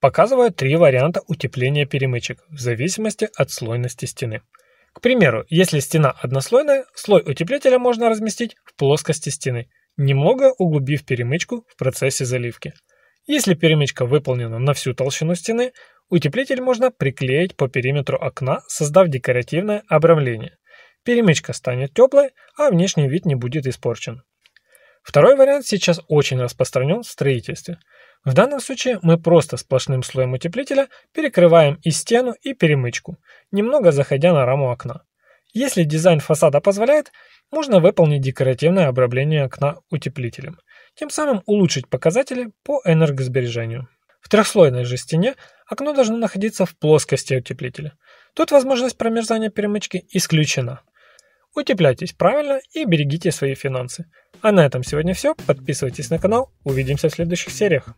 Показывают три варианта утепления перемычек в зависимости от слойности стены. К примеру, если стена однослойная, слой утеплителя можно разместить в плоскости стены, немного углубив перемычку в процессе заливки. Если перемычка выполнена на всю толщину стены, утеплитель можно приклеить по периметру окна, создав декоративное обрамление. Перемычка станет теплой, а внешний вид не будет испорчен. Второй вариант сейчас очень распространен в строительстве. В данном случае мы просто сплошным слоем утеплителя перекрываем и стену, и перемычку, немного заходя на раму окна. Если дизайн фасада позволяет, можно выполнить декоративное обрабление окна утеплителем, тем самым улучшить показатели по энергосбережению. В трехслойной же стене окно должно находиться в плоскости утеплителя. Тут возможность промерзания перемычки исключена. Утепляйтесь правильно и берегите свои финансы. А на этом сегодня все. Подписывайтесь на канал. Увидимся в следующих сериях.